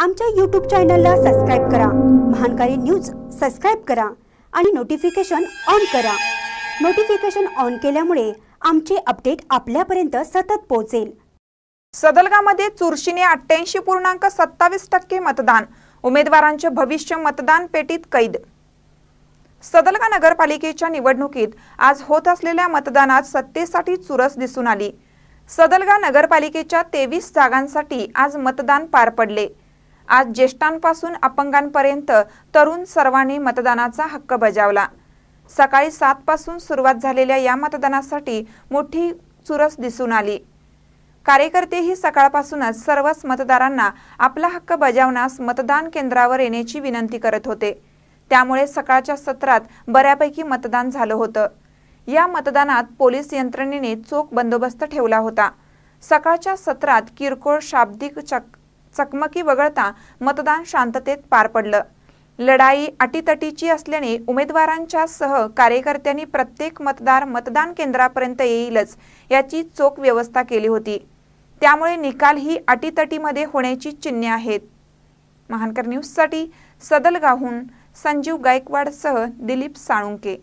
आमच्या यूट्यूब चॅनलला सबस्क्राईब करा महानकारी न्यूज सबस्क्राईब करा आणि नोटिफिकेशन ऑन करा नोटिफिकेशन ऑन केल्यामुळे आमचे अपडेट आपल्यापर्यंत सतत पोहोचेल सदलगामध्ये चुरशीने अठ्ठ्याऐंशी पूर्णांक सत्तावीस टक्के मतदान उमेदवारांचे भविष्य मतदान पेटीत कैद सदलगा नगरपालिकेच्या निवडणुकीत आज होत असलेल्या मतदानात सत्तेसाठी चुरस दिसून आली सदलगा नगरपालिकेच्या तेवीस जागांसाठी आज मतदान पार पडले आज ज्येष्ठांपासून अपंगांपर्यंत तरुण सर्वांनी मतदानाचा हक्क बजावला सकाळी पासून सुरुवात झालेल्या या मतदानासाठी मोठी चुरस दिसून आली कार्यकर्तेही सकाळपासूनच सर्वच मतदारांना आपला हक्क बजावण्यास मतदान केंद्रावर येण्याची विनंती करत होते त्यामुळे सकाळच्या सत्रात बऱ्यापैकी मतदान झालं होतं या मतदानात पोलीस यंत्रणेने चोख बंदोबस्त ठेवला होता सकाळच्या सत्रात किरकोळ शाब्दिक चक चकमकी वगळता मतदान शांततेत पार पडलं लढाई अटीतटीची असल्याने उमेदवारांच्या सह कार्यकर्त्यांनी प्रत्येक मतदार मतदान केंद्रापर्यंत येईलच याची चोख व्यवस्था केली होती त्यामुळे निकाल ही अटीतटीमध्ये होण्याची चिन्हे आहेत महानकर न्यूजसाठी सदलगाहून संजीव गायकवाडसह दिलीप साळुंके